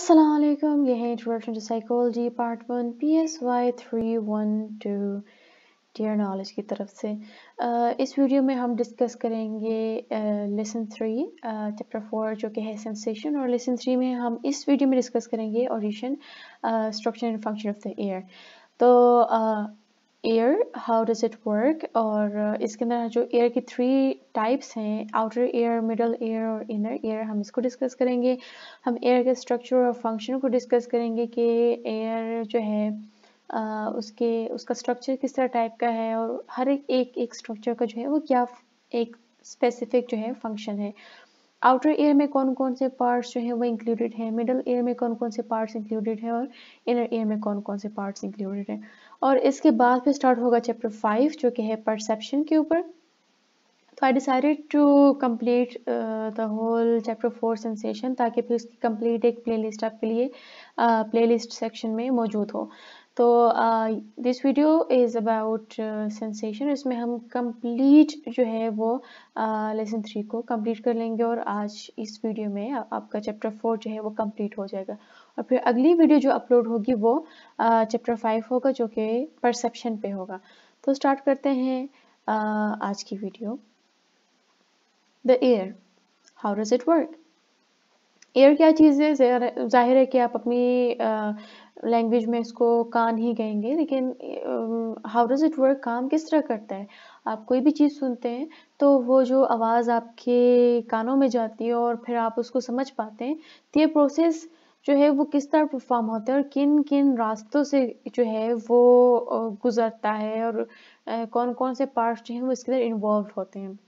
Assalamualaikum. यह है introduction to psychology part one P S Y three one two dear knowledge की तरफ से uh, इस वीडियो में हम डिस्कस करेंगे लेसन थ्री चैप्टर फोर जो कि है सेंसेशन और लेसन थ्री में हम इस वीडियो में डिस्कस करेंगे audition structure and function of the ear तो ear how does it work और uh, इसके अंदर जो एयर की थ्री टाइप्स हैं आउटर एयर मिडल एयर और इनर एयर हम इसको डिस्कस करेंगे हम एयर के स्ट्रक्चर और फंक्शन को डिस्कस करेंगे कि एयर जो है आ, uh, उसके उसका स्ट्रक्चर किस तरह टाइप का है और हर एक एक, एक स्ट्रक्चर का जो है वो क्या एक स्पेसिफिक जो है फंक्शन है आउटर ईयर में कौन कौन से पार्ट्स जो है वो इंक्लूडेड है मिडल ईयर में कौन कौन से पार्ट्स इंक्लूडेड है और इनर ईयर में कौन कौन से पार्ट्स इंक्लूडेड है और इसके बाद फिर स्टार्ट होगा चैप्टर फाइव जो कि है परसेप्शन के ऊपर तो I decided to complete the whole chapter four sensation ताकि फिर उसकी कंप्लीट एक प्लेलिस्ट आपके लिए प्लेलिस्ट uh, सेक्शन में मौजूद हो तो this video is about sensation इसमें हम कंप्लीट जो है वो लेसन थ्री को कंप्लीट कर लेंगे और आज इस वीडियो में आपका चैप्टर फोर जो है वो कंप्लीट हो जाएगा और फिर अगली वीडियो जो अपलोड होगी वो चैप्टर फाइव होगा जो कि परसेप्शन पे होगा तो स्टार्ट करते हैं uh, आज की video the ear how does it work ear क्या चीज़ है जाहिर है कि आप अपनी लैंग्वेज में इसको कान ही कहेंगे लेकिन हाउ डज़ इट वर्क काम किस तरह करता है आप कोई भी चीज़ सुनते हैं तो वो जो आवाज़ आपके कानों में जाती है और फिर आप उसको समझ पाते हैं तो ये प्रोसेस जो है वो किस तरह परफॉर्म होता है और किन किन रास्तों से जो है वो गुजरता है और कौन कौन से पार्ट्स जो हैं वो इसके अंदर इन्वॉल्व होते हैं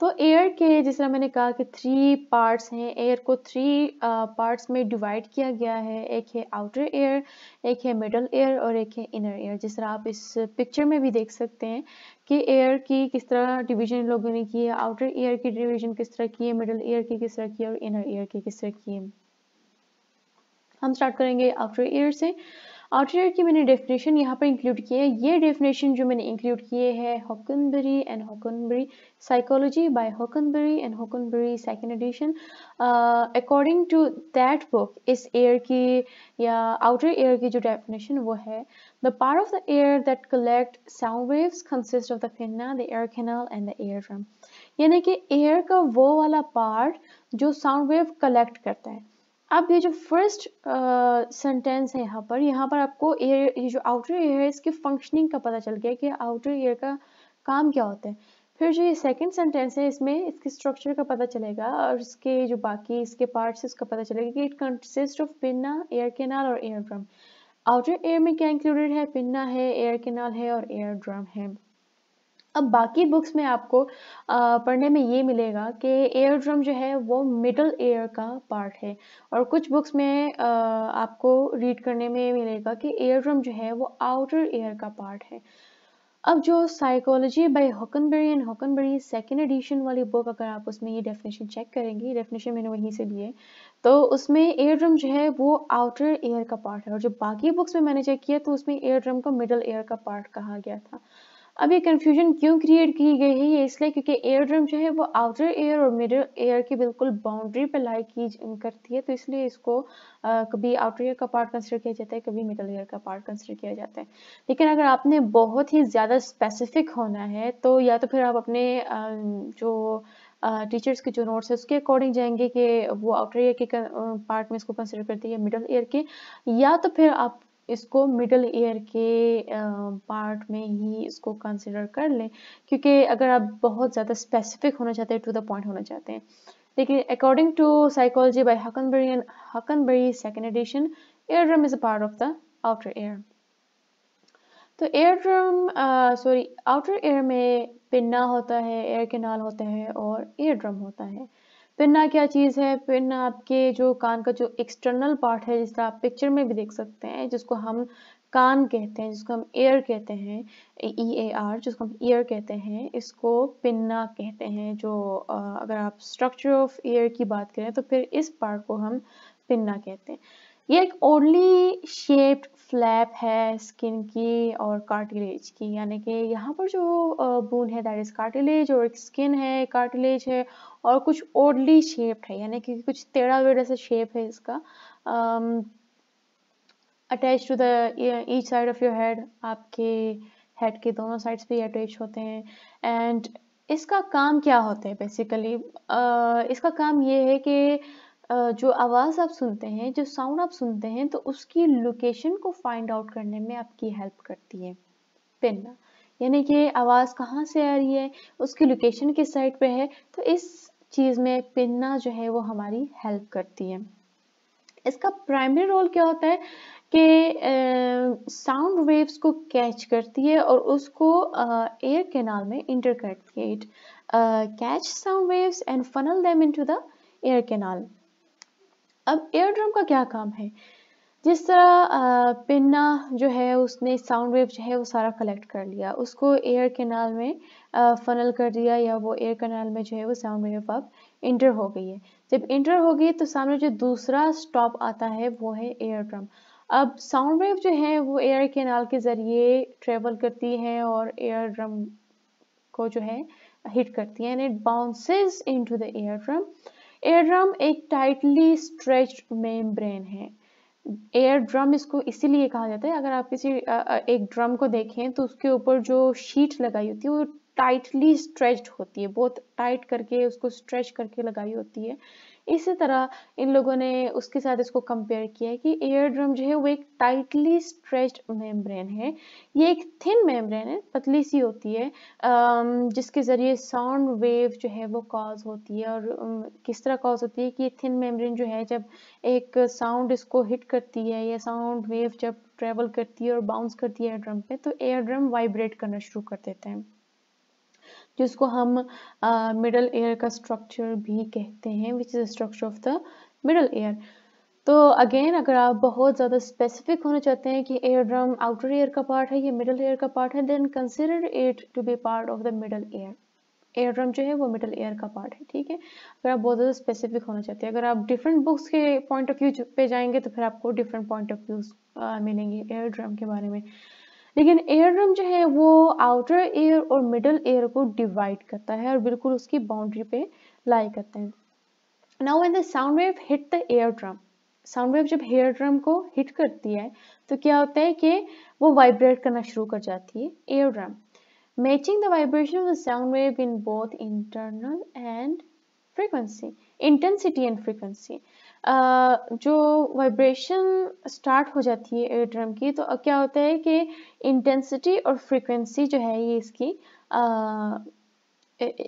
तो एयर के जिस तरह मैंने कहा कि थ्री पार्ट्स हैं एयर को थ्री पार्ट्स में डिवाइड किया गया है एक है आउटर एयर एक है मिडल एयर और एक है इनर एयर जिस तरह आप इस पिक्चर में भी देख सकते हैं कि एयर की किस तरह डिवीजन लोगों ने की है आउटर एयर की डिवीजन किस तरह की है मिडल एयर की किस तरह की है और इनर एयर की किस तरह की है हम स्टार्ट करेंगे आउटर एयर से आउटलेयर की मैंने डेफिनेशन यहाँ पर इंक्लूड किए हैं ये डेफिनेशन जो मैंने इंक्लूड किए हैं Hockenbury and Hockenbury psychology by Hockenbury and Hockenbury second edition according to that book इस एयर की या आउटर एयर की जो डेफिनेशन वो है the part of the ear that collect sound waves consist of the pinna the ear canal and the ear drum यानी कि air का वो वाला पार्ट जो साउंड वेव कलेक्ट करता है अब ये जो फर्स्ट सेंटेंस है यहाँ पर यहाँ पर आपको एयर ये जो आउटर एयर है इसकी फंक्शनिंग का पता चल गया कि आउटर एयर का काम क्या होता है फिर जो ये सेकंड सेंटेंस है इसमें इसके स्ट्रक्चर का पता चलेगा और इसके जो बाकी इसके पार्ट्स उसका पता चलेगा कि it consist of pinna ear canal और एयर ड्रम आउटर एयर में क्या इंक्लूडेड है पिन्ना है एयर केनाल है और एयर ड्रम है अब बाकी बुक्स में आपको पढ़ने में ये मिलेगा कि एयर ड्रम जो है वो मिडल एयर का पार्ट है और कुछ बुक्स में आपको रीड करने में मिलेगा कि एयर ड्रम जो है वो आउटर एयर का पार्ट है अब जो psychology by Hockenbury and Hockenbury second edition वाली बुक अगर आप उसमें ये डेफिनेशन चेक करेंगे डेफिनेशन मैंने वहीं से ली है तो उसमें एयर ड्रम जो है वो आउटर एयर का पार्ट है और जो बाकी बुक्स में मैंने चेक किया तो उसमें एयर ड्रम को मिडल एयर का पार्ट कहा गया था अब ये कन्फ्यूजन क्यों क्रिएट की गई है ये इसलिए क्योंकि एयर ड्रम जो है वो आउटर एयर और मिडल एयर की बिल्कुल बाउंड्री पे लाई की करती है तो इसलिए इसको आ, कभी आउटर एयर का पार्ट कंसिडर किया जाता है कभी मिडल एयर का पार्ट कंसिडर किया जाता है लेकिन अगर आपने बहुत ही ज़्यादा स्पेसिफिक होना है तो या तो फिर आप अपने जो टीचर्स के जो नोट्स है उसके अकॉर्डिंग जाएंगे कि वो आउटर ईयर के पार्ट में इसको कंसिडर करती है मिडल ईयर के या तो फिर आप इसको मिडल ईयर के पार्ट में ही इसको कंसिडर कर लें क्योंकि अगर आप बहुत ज़्यादा स्पेसिफिक होना चाहते हैं टू द पॉइंट होना चाहते हैं लेकिन according to psychology by Hockenbury and Hockenbury second edition ear drum is a part of the outer ear तो ear drum sorry outer ear में पिन्ना होता है एयर केनाल होता है और एयर ड्रम होता है पिन्ना क्या चीज़ है पिन्ना आपके जो कान का जो एक्सटर्नल पार्ट है जिसका आप पिक्चर में भी देख सकते हैं जिसको हम कान कहते हैं जिसको हम ईयर कहते हैं ई ए आर e, जिसको हम ईयर कहते हैं इसको पिन्ना कहते हैं जो अगर आप स्ट्रक्चर ऑफ ईयर की बात करें तो फिर इस पार्ट को हम पिन्ना कहते हैं ये एक ओनली शेप्ड फ्लैप है स्किन की और कार्टिलेज की यानी कि यहाँ पर जो बोन है दैट इज कार्टिलेज और एक स्किन है कार्टिलेज है और कुछ ओडली शेप्ड है यानी कि कुछ टेढ़ा वेढ़ा सा शेप है इसका attach to the each side of your head आपके हेड के दोनों साइड्स पे अटैच होते हैं एंड इसका काम क्या होता है बेसिकली uh, इसका काम ये है कि uh, जो आवाज़ आप सुनते हैं जो साउंड आप सुनते हैं तो उसकी लोकेशन को फाइंड आउट करने में आपकी हेल्प करती है पिन यानी कि आवाज़ कहाँ से आ रही है उसकी लोकेशन किस साइड पे है तो इस चीज़ में पिन्ना जो है वो हमारी हेल्प करती है इसका प्राइमरी रोल क्या होता है कि साउंड वेव्स को कैच करती है और उसको एयर कैनाल में intercut catch sound waves and funnel them into the ear canal अब एयर ड्रम का क्या काम है जिस तरह पिन्ना जो है उसने साउंड वेव जो है वो सारा कलेक्ट कर लिया उसको एयर कैनाल में फनल कर दिया या वो एयर कैनाल में जो है वो साउंड वेव अब इंटर हो गई है जब इंटर हो गई तो सामने जो दूसरा स्टॉप आता है वो है एयर ड्रम अब साउंड वेव जो है वो एयर कैनाल के ज़रिए ट्रेवल करती है और एयर ड्रम को जो है हिट करती है and it bounces into the ear drum ear drum एक टाइटली स्ट्रेच मेम्ब्रेन है एयर ड्रम इसको इसीलिए कहा जाता है अगर आप किसी एक ड्रम को देखें तो उसके ऊपर जो शीट लगाई होती है वो टाइटली स्ट्रेच्ड होती है बहुत टाइट करके उसको स्ट्रेच करके लगाई होती है इसी तरह इन लोगों ने उसके साथ इसको कंपेयर किया है कि एयर ड्रम जो है वो एक टाइटली स्ट्रेच्ड मेम्ब्रेन है ये एक थिन मेम्ब्रेन है पतली सी होती है जिसके ज़रिए साउंड वेव जो है वो कॉज होती है और किस तरह कॉज होती है कि ये थिन मेम्ब्रेन जो है जब एक साउंड इसको हिट करती है या साउंड वेव जब ट्रेवल करती है और बाउंस करती है एयर ड्रम पे तो एयर ड्रम वाइब्रेट करना शुरू कर देते हैं जिसको हम मिडल एयर का स्ट्रक्चर भी कहते हैं which is structure of the middle ear तो अगेन अगर आप बहुत ज़्यादा स्पेसिफिक होना चाहते हैं कि एयर ड्रम आउटर एयर का पार्ट है या मिडल एयर का पार्ट है then consider it to be part of the middle ear ear drum जो है वो मिडल एयर का पार्ट है ठीक है अगर आप बहुत ज़्यादा स्पेसिफिक होना चाहते हैं अगर आप डिफरेंट बुक्स के पॉइंट ऑफ व्यू पे जाएंगे तो फिर आपको डिफरेंट पॉइंट ऑफ व्यूज मिलेंगे एयर ड्रम के बारे में लेकिन एयर ड्रम जो है वो आउटर एयर और मिडल एयर को डिवाइड करता है और बिल्कुल उसकी बाउंड्री पे लाई करते हैं now when the sound wave hit the ear drum sound wave जब हेयर ड्रम को हिट करती है तो क्या होता है कि वो वाइब्रेट करना शुरू कर जाती है ear drum matching the vibration of the sound wave in both internal and frequency intensity and frequency जो वाइब्रेशन स्टार्ट हो जाती है एयर ड्रम की तो क्या होता है कि इंटेंसिटी और फ्रीक्वेंसी जो है ये इसकी आ,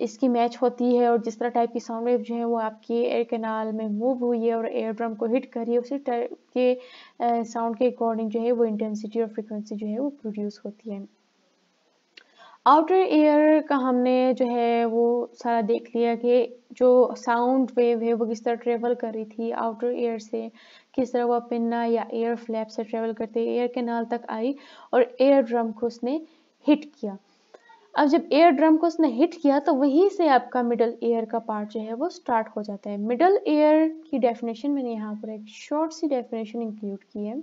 इसकी मैच होती है और जिस तरह टाइप की साउंड वेव जो है वो आपकी एयर कैनाल में मूव हुई है और एयर ड्रम को हिट करी है उसी टाइप के साउंड के अकॉर्डिंग जो है वो इंटेंसिटी और फ्रीक्वेंसी जो है वो प्रोड्यूस होती है आउटर एयर का हमने जो है वो सारा देख लिया कि जो साउंड वेव है वो किस तरह ट्रेवल कर रही थी आउटर एयर से किस तरह वो पिन्ना या एयर फ्लैप से ट्रेवल करते एयर कैनाल तक आई और एयर ड्रम को उसने हिट किया अब जब एयर ड्रम को उसने हिट किया तो वहीं से आपका मिडल एयर का पार्ट जो है वो स्टार्ट हो जाता है मिडल एयर की डेफिनेशन मैंने यहाँ पर एक शॉर्ट सी डेफिनेशन इंक्लूड की है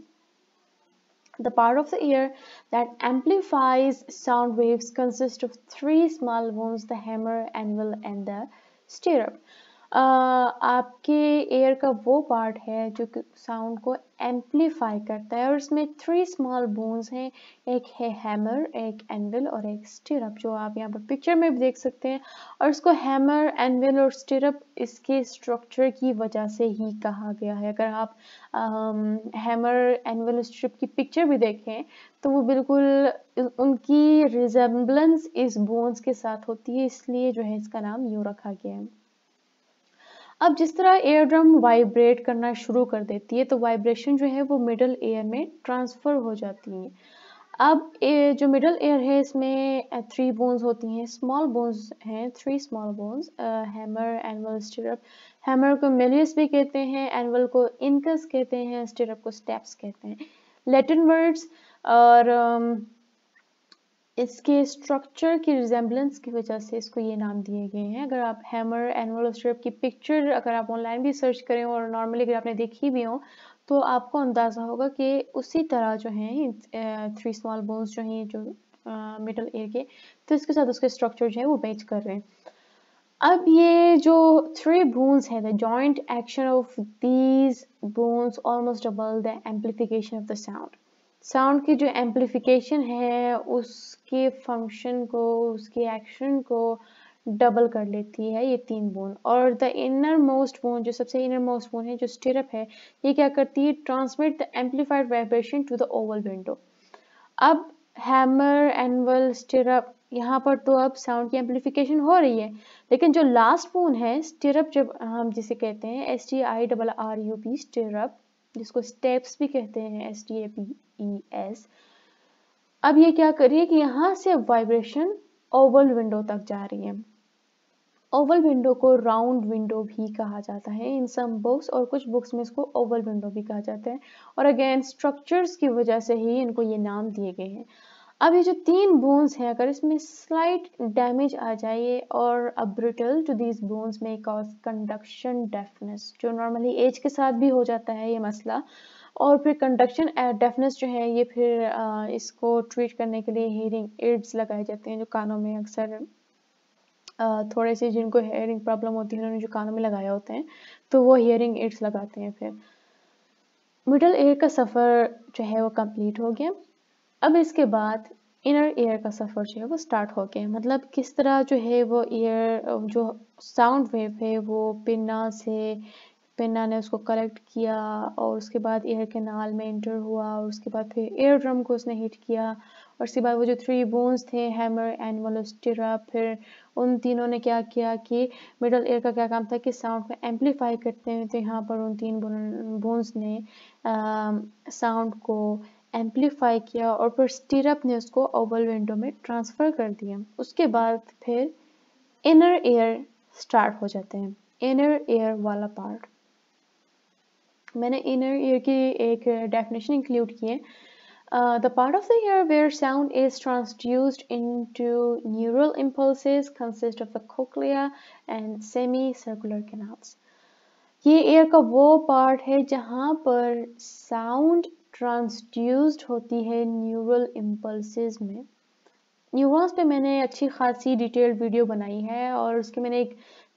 The part of the ear that amplifies sound waves consists of three small bones, the hammer, anvil and the stirrup. आपके एयर का वो पार्ट है जो कि साउंड को एम्पलीफाई करता है और इसमें थ्री स्मॉल बोन्स हैं एक है हैमर एक एनविल और एक स्टिरप जो आप यहाँ पर पिक्चर में भी देख सकते हैं और इसको हैमर एनविल और स्टिरप इसके स्ट्रक्चर की वजह से ही कहा गया है अगर आप हैमर एनविल स्ट्रिप की पिक्चर भी देखें तो वो बिल्कुल उनकी रिजेम्बलेंस इस बोन्स के साथ होती है इसलिए जो है इसका नाम यूँ रखा गया है अब जिस तरह एयर ड्रम वाइब्रेट करना शुरू कर देती है तो वाइब्रेशन जो है वो मिडल एयर में ट्रांसफ़र हो जाती है अब जो मिडल एयर है इसमें थ्री बोन्स होती हैं स्मॉल बोन्स हैं three small bones hammer anvil stirrup hammer को मेलियस भी कहते हैं एनवल को इनकस कहते हैं स्टिरप को स्टेप्स कहते हैं लेटिन वर्ड्स और um, इसके स्ट्रक्चर की रिजेंबलेंस की वजह से इसको ये नाम दिए गए हैं अगर आप हैमर एनवल स्ट्रिप की पिक्चर अगर आप ऑनलाइन भी सर्च करें और नॉर्मली अगर आपने देखी भी हो तो आपको अंदाज़ा होगा कि उसी तरह जो हैं थ्री स्मॉल बोन्स जो हैं जो मिडल एयर के तो इसके साथ उसके स्ट्रक्चर जो है वो बेच कर रहे हैं अब ये जो थ्री बोन्स है the joint action of these bones almost double the amplification of the sound sound की जो एम्पलीफिकेशन है उसके फंक्शन को उसके एक्शन को डबल कर लेती है ये तीन बोन और द इनर मोस्ट बोन जो सबसे इनर मोस्ट बोन है जो स्टिरप है ये क्या करती है transmit the amplified vibration to the oval window अब हैमर एनवल स्टिरप यहाँ पर तो अब साउंड की एम्पलीफिकेशन हो रही है लेकिन जो लास्ट बोन है स्टिरप जब हम जिसे कहते हैं S T I double R U P stirrup जिसको स्टेप्स भी कहते हैं S T A P E S अब ये क्या करिए कि यहाँ से वाइब्रेशन ओवल विंडो तक जा रही है ओवल विंडो को राउंड विंडो भी कहा जाता है इन सम बुक्स और कुछ बुक्स में इसको ओवल विंडो भी कहा जाता है और अगेन स्ट्रक्चर्स की वजह से ही इनको ये नाम दिए गए हैं अब ये जो तीन बोन्स हैं अगर इसमें स्लाइट डैमेज आ जाए और अब्रिटल टू दीज बोन्स में कॉज कंडक्शन डेफनेस जो नॉर्मली एज के साथ भी हो जाता है ये मसला और फिर कंडक्शन डेफनेस जो है ये फिर आ, इसको ट्रीट करने के लिए हेयरिंग एड्स लगाए जाते हैं जो कानों में अक्सर थोड़े से जिनको हेयरिंग प्रॉब्लम होती है उन्होंने जो कानों में लगाया होते हैं तो वो हेयरिंग एड्स लगाते हैं फिर मिडल एयर का सफ़र जो है वो कंप्लीट हो गया अब इसके बाद इनर ईयर का सफ़र जो है वो स्टार्ट हो गया मतलब किस तरह जो है वो ईयर जो साउंड वेव है वो पिन्ना से पिन्ना ने उसको कलेक्ट किया और उसके बाद एयर नाल में इंटर हुआ और उसके बाद फिर एयर ड्रम को उसने हिट किया और उसके बाद वो जो थ्री बोन्स थे हैमर एंड वलोस्टिरा फिर उन तीनों ने क्या किया कि मिडल एयर का क्या काम था कि साउंड को एम्पलीफाई करते हुए तो यहाँ पर उन तीन बोन्स ने साउंड को एम्पलीफाई किया और फिर स्टीरअप ने उसको ओवल विंडो में ट्रांसफ़र कर दिया उसके बाद फिर इनर एयर स्टार्ट हो जाते हैं इनर एयर वाला पार्ट मैंने इनर ईयर की एक डेफिनेशन इंक्लूड की है the part of the ear where sound is transduced into neural impulses consist of the cochlea and semi circular canals ये ईयर का वो पार्ट है जहाँ पर साउंड ट्रांसड्यूस्ड होती है न्यूरल इम्पल्स में न्यूरॉन्स पे मैंने अच्छी खासी डिटेल्ड वीडियो बनाई है और उसकी मैंने एक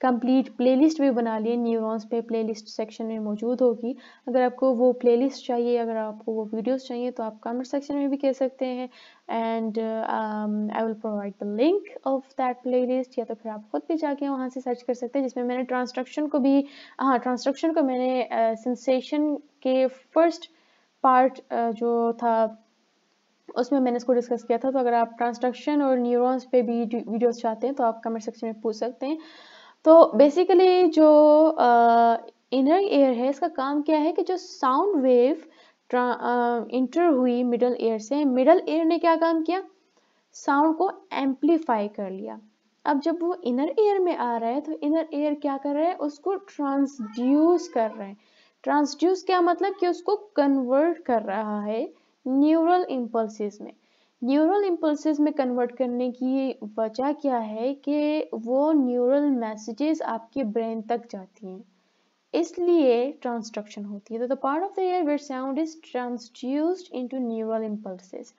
कंप्लीट प्लेलिस्ट भी बना ली है न्यूरॉन्स पे प्लेलिस्ट सेक्शन में मौजूद होगी अगर आपको वो प्लेलिस्ट चाहिए अगर आपको वो वीडियोस चाहिए तो आप कमेंट सेक्शन में भी कह सकते हैं and I will provide the link of that playlist या तो फिर आप खुद भी जाके वहाँ से सर्च कर सकते हैं जिसमें मैंने ट्रांसट्रक्शन को भी हाँ ट्रांसट्रक्शन को मैंने सेंसेशन uh, के फर्स्ट पार्ट जो था उसमें मैंने इसको डिस्कस किया था तो अगर आप ट्रांसडक्शन और न्यूरॉन्स पे भी वीडियोस चाहते हैं तो आप कमेंट सेक्शन में पूछ सकते हैं तो बेसिकली जो इनर एयर है इसका काम क्या है कि जो साउंड वेव इंटर हुई मिडल एयर से मिडल एयर ने क्या काम किया साउंड को एम्पलीफाई कर लिया अब जब वो इनर एयर में आ रहा है तो इनर एयर क्या कर रहा है उसको ट्रांसड्यूस कर रहे हैं ट्रांसड्यूस क्या मतलब कि उसको कन्वर्ट कर रहा है न्यूरल इम्पल्सिस में न्यूरल इम्पल्सिस में कन्वर्ट करने की वजह क्या है कि वो न्यूरल मैसेजेस आपके ब्रेन तक जाती हैं इसलिए ट्रांसडक्शन होती है तो the part of the ear where sound is transduced into neural impulses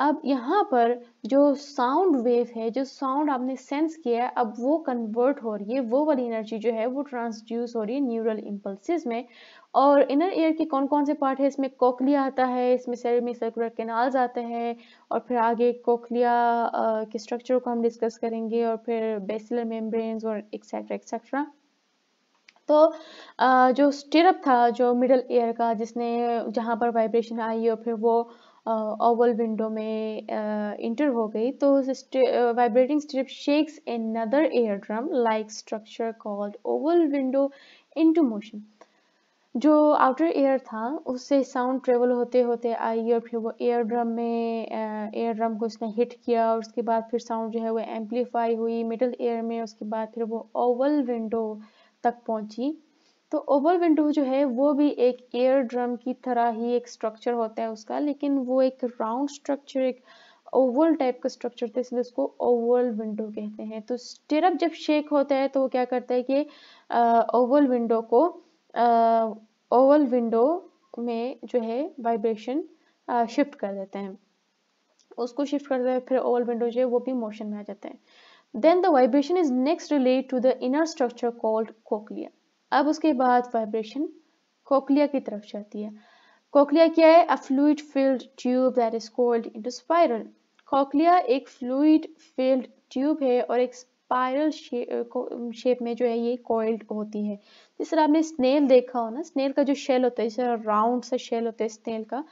अब यहाँ पर जो साउंड वेव है जो साउंड आपने सेंस किया है अब वो कन्वर्ट हो रही है वो वाली एनर्जी जो है वो ट्रांसड्यूस हो रही है न्यूरल इम्पल्सिस में और इनर ईयर के कौन कौन से पार्ट है इसमें कोकलिया आता है इसमें सेरेमी सर्कुलर केनाल्स आते हैं और फिर आगे कोकलिया के स्ट्रक्चर को हम डिस्कस करेंगे और फिर बेसिलर मेम्ब्रेन्स और एक्सेट्रा एक्सेट्रा तो जो स्टिरप था जो मिडल एयर का जिसने जहाँ पर वाइब्रेशन आई और फिर वो ओवल विंडो में इंटर हो गई तो vibrating stirrup shakes another ear drum like structure called oval window into motion जो आउटर एयर था उससे साउंड ट्रेवल होते होते आई और फिर वो एयर ड्रम में एयर ड्रम को उसने हिट किया और उसके बाद फिर साउंड जो है वो एम्पलीफाई हुई मिडल एयर में उसके बाद फिर वो ओवल विंडो तक पहुंची तो ओवल विंडो जो है वो भी एक एयर ड्रम की तरह ही एक स्ट्रक्चर होता है उसका लेकिन वो एक राउंड स्ट्रक्चर एक ओवल टाइप का स्ट्रक्चर था इसलिए उसको ओवल विंडो कहते हैं तो स्टिरअप जब शेक होता है तो वो क्या करता है कि ओवल विंडो को ओवल विंडो में जो है वाइब्रेशन शिफ्ट कर देते हैं उसको शिफ्ट कर देते हैं फिर ओवल विंडो जो है वो भी मोशन में आ जाते हैं then the vibration is next relayed to the inner structure called cochlea अब उसके बाद वाइब्रेशन कोकलिया की तरफ जाती है कोकलिया क्या है a fluid filled tube that is coiled to spiral cochlea एक फ्लूड फील्ड ट्यूब है और एक स्पायरल शेप में जो है ये कोइल्ड होती है जिस तरह आपने स्नेल देखा हो ना स्नेल का जो शेल होता है जिस तरह राउंड सा शेल होता है स्नेल का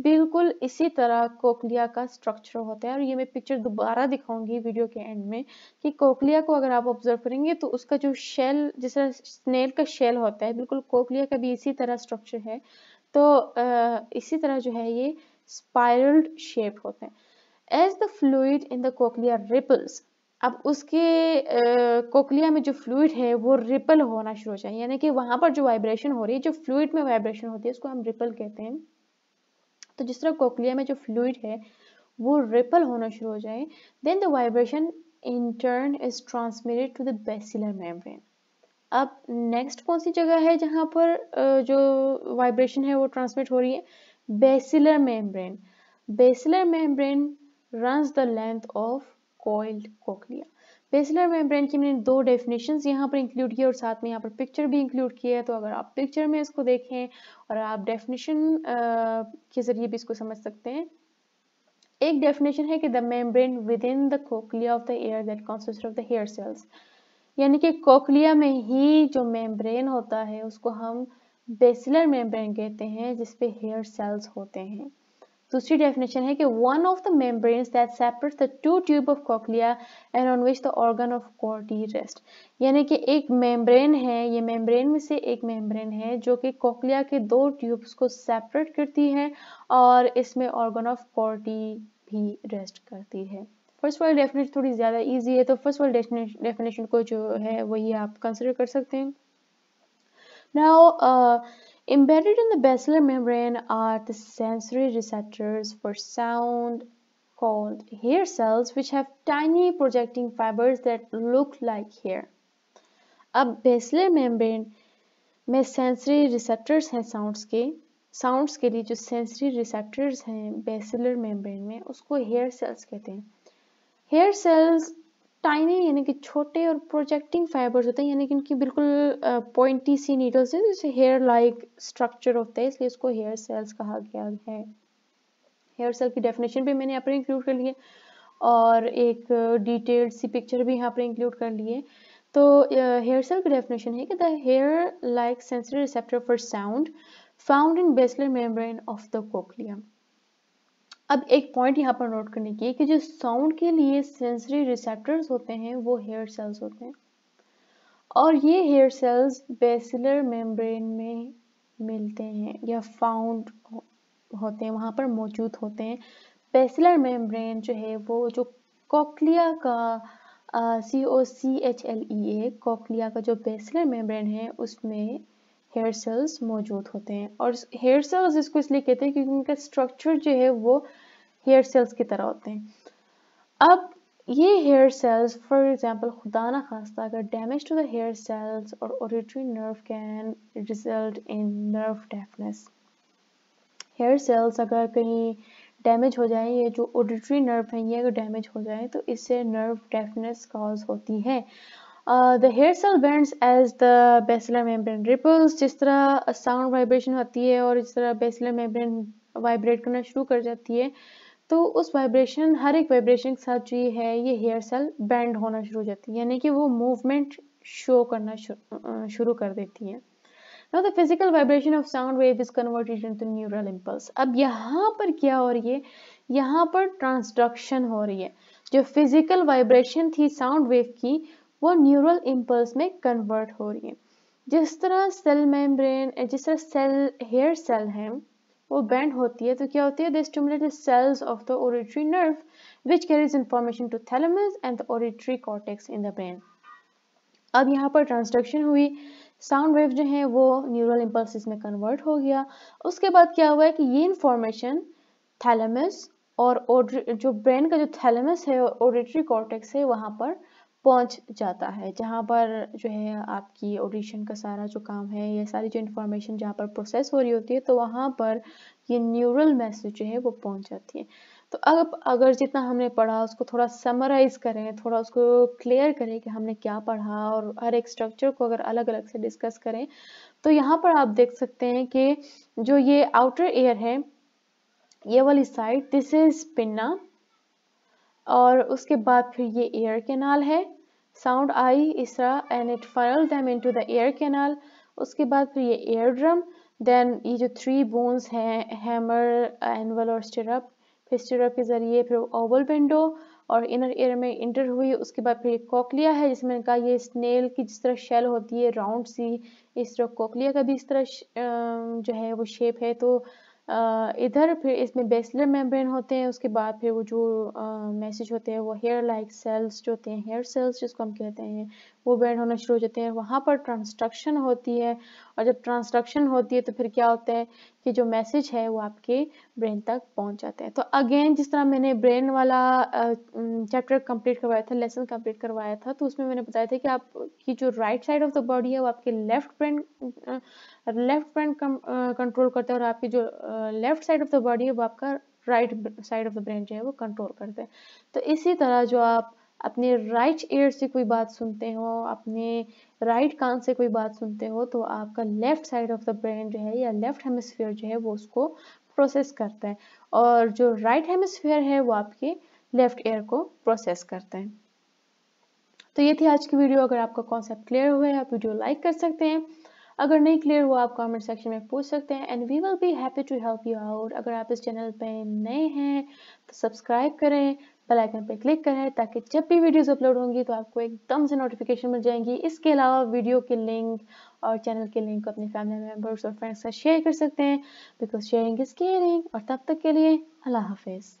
बिल्कुल इसी तरह कोकलिया का स्ट्रक्चर होता है और ये मैं पिक्चर दोबारा दिखाऊंगी वीडियो के एंड में कि कोकलिया को अगर आप ऑब्जर्व करेंगे तो उसका जो शेल जिस तरह स्नेल का शेल होता है बिल्कुल कोकलिया का भी इसी तरह स्ट्रक्चर है तो इसी तरह जो है ये स्पायरल्ड शेप होते हैं as the fluid in the cochlea ripples अब उसके कोकलिया में जो फ्लूड है वो रिपल होना शुरू हो जाए यानी कि वहां पर जो वाइब्रेशन हो रही है जो फ्लूड में वाइब्रेशन होती है उसको हम रिपल कहते हैं तो जिस तरह कोकलिया में जो फ्लूड है वो रिपल होना शुरू हो जाए then the vibration in turn is transmitted to the basilar membrane अब नेक्स्ट कौन सी जगह है जहाँ पर जो वाइब्रेशन है वो ट्रांसमिट हो रही है basilar membrane basilar membrane run the length of coiled cochlea basilar membrane की मैंने दो डेफिनेशन यहाँ पर इंक्लूड किया और साथ में यहाँ पर पिक्चर भी इंक्लूड किया है तो अगर आप पिक्चर में इसको देखें और आप डेफिनेशन के ज़रिए भी इसको समझ सकते हैं एक डेफिनेशन है कि the membrane within the cochlea of the ear that consist of the hair cells यानी कि कोकलिया में ही जो मेम्ब्रेन होता है उसको हम बेसिलर मेम्ब्रेन कहते हैं जिसपे हेयर सेल्स होते हैं दूसरी डेफिनेशन है कि one of the membranes that separates the two tube of cochlea and on which the organ of Corti rest यानी कि एक मेम्ब्रेन है ये मेम्ब्रेन में से एक मेम्ब्रेन है जो कि कॉकलिया के दो ट्यूब्स को सेपरेट करती है और इसमें ऑर्गन ऑफ कॉर्टी भी रेस्ट करती है फर्स्ट वाली डेफिनेशन थोड़ी ज़्यादा ईजी है तो फर्स्ट वाली डेफिनेशन को जो है वही आप कंसिडर कर सकते हैं now Embedded in the basilar membrane are the sensory receptors for sound called hair cells which have tiny projecting fibers that look like hair. A basilar membrane में सेंसरी रिसेप्टर्स हैं साउंड्स के sounds के लिए जो sensory receptors हैं basilar membrane में उसको hair cells कहते हैं हेयर सेल्स टाइनी यानी कि छोटे और प्रोजेक्टिंग फाइबर्स होते हैं यानी कि इनकी बिल्कुल पॉइंटी सी नीडल्स हैं जैसे हेयर लाइक स्ट्रक्चर होते हैं इसलिए इसको हेयर सेल्स कहा गया है हेयर सेल की डेफिनेशन भी मैंने यहाँ पर इंक्लूड कर लिए और एक डिटेल्ड सी पिक्चर भी यहाँ पर इंक्लूड कर लिए तो हेयर सेल की डेफिनेशन है कि the hair like sensory receptor for sound found in basilar membrane of the कोकलियम अब एक पॉइंट यहाँ पर नोट करने की है कि जो साउंड के लिए सेंसरी रिसेप्टर्स होते हैं वो हेयर सेल्स होते हैं और ये हेयर सेल्स बेसिलर मेम्ब्रेन में मिलते हैं या फाउंड होते हैं वहाँ पर मौजूद होते हैं बेसिलर मेम्ब्रेन जो है वो जो कॉकलिया का C O C H L E A cochlea का जो बेसिलर मेम्ब्रेन है उसमें हेयर सेल्स मौजूद होते हैं और हेयर सेल्स इसको इसलिए कहते हैं क्योंकि उनका स्ट्रक्चर जो है वो हेयर सेल्स की तरह होते हैं अब ये हेयर सेल्स फॉर एग्जांपल खुदा ना खास्ता अगर damage to the hair cells और auditory nerve can result in nerve deafness hair cells अगर कहीं डैमेज हो जाए ये जो ऑडिटरी नर्व हैं ये अगर डैमेज हो जाए तो इससे नर्व डेफनेस कॉज होती है the hair cell bend as the basilar membrane ripples जिस तरह साउंड वाइब्रेशन होती है और इस तरह बेसिलर मेम्ब्रेन वाइब्रेट करना शुरू कर जाती है तो उस वाइब्रेशन हर एक वाइब्रेशन के साथ जो ये है ये हेयर सेल बैंड होना शुरू हो जाती है यानी कि वो मूवमेंट शो करना शुरू कर देती है now the physical vibration of sound wave is converted into neural impulse. अब यहाँ पर क्या हो रही है यहाँ पर ट्रांसडक्शन हो रही है जो फिजिकल वाइब्रेशन थी साउंड वेव की वो न्यूरल इम्पल्स में कन्वर्ट हो रही है जिस तरह सेल मेम्ब्रेन जिस तरह सेल हेयर सेल हैं वो बैंड होती है तो क्या होती है they stimulate cells of the auditory nerve which carries information to thalamus and the auditory cortex in the brain अब यहाँ पर ट्रांसडक्शन हुई साउंड वेव जो है वो न्यूरल इम्पल्स में कन्वर्ट हो गया उसके बाद क्या हुआ है कि ये इंफॉर्मेशन थैलेमस और जो ब्रेन का जो थैलेमस है ओरेटरी कॉर्टेक्स है वहाँ पर पहुंच जाता है जहाँ पर जो है आपकी ऑडिशन का सारा जो काम है ये सारी जो इंफॉर्मेशन जहाँ पर प्रोसेस हो रही होती है तो वहाँ पर ये न्यूरल मैसेज जो है वो पहुँच जाती है तो अब अगर जितना हमने पढ़ा उसको थोड़ा समराइज करें थोड़ा उसको क्लियर करें कि हमने क्या पढ़ा और हर एक स्ट्रक्चर को अगर अलग अलग से डिस्कस करें तो यहाँ पर आप देख सकते हैं कि जो ये आउटर एयर है ये वाली साइड दिस इज पिन्ना और उसके बाद फिर ये एयर कैनाल है साउंड आई इस तरह and it funnel them in the ear canal उसके बाद फिर ये एयर ड्रम दैन ये जो थ्री बोन्स हैं हैमर एनवल और स्टिरप फिर स्टिरप के ज़रिए फिर ओवल विंडो और इनर एयर में इंटर हुई उसके बाद फिर ये कोकलिया है जिसमें कहा ये स्नेल की जिस तरह शेल होती है राउंड सी इस तरह कोकलिया का भी इस तरह जो है वो शेप है तो इधर फिर इसमें बेसलर मेम्ब्रेन होते हैं उसके बाद फिर वो जो मैसेज होते हैं वो हेयर लाइक सेल्स जो होते हैं हेयर सेल्स जिसको हम कहते हैं वो बैंड होना शुरू हो जाते हैं वहाँ पर ट्रांसट्रक्शन होती है और जब ट्रांसट्रक्शन होती है तो फिर क्या होता है कि जो मैसेज है वो आपके ब्रेन तक पहुँच जाते हैं तो अगेन जिस तरह मैंने ब्रेन वाला चैप्टर कंप्लीट करवाया था लेसन कंप्लीट करवाया था तो उसमें मैंने बताया था कि आपकी जो right side of the body है वो आपके left brain left brain control करता है और आपकी जो left side of the body है वो आपका right side of the brain जो है वो कंट्रोल करते हैं तो इसी तरह जो आप अपने राइट ईयर से कोई बात सुनते हो अपने राइट कान से कोई बात सुनते हो तो आपका left side of the brain जो है या लेफ्ट हेमोस्फेयर जो है वो उसको प्रोसेस करता है और जो राइट हेमोस्फेयर है वो आपके लेफ्ट ईयर को प्रोसेस करते हैं तो ये थी आज की वीडियो अगर आपका कॉन्सेप्ट क्लियर हुआ है आप वीडियो लाइक कर सकते हैं अगर नहीं क्लियर हुआ आप कमेंट सेक्शन में पूछ सकते हैं and we will be happy to help you out अगर आप इस चैनल पे नए हैं तो सब्सक्राइब करें बेल आइकन पे क्लिक करें ताकि जब भी वीडियोस अपलोड होंगी तो आपको एकदम से नोटिफिकेशन मिल जाएंगी इसके अलावा वीडियो के लिंक और चैनल के लिंक को अपने फैमिली मेम्बर्स और फ्रेंड्स का शेयर कर सकते हैं बिकॉज शेयरिंग इज़ केयरिंग और तब तक के लिए अल्लाह हाफिज़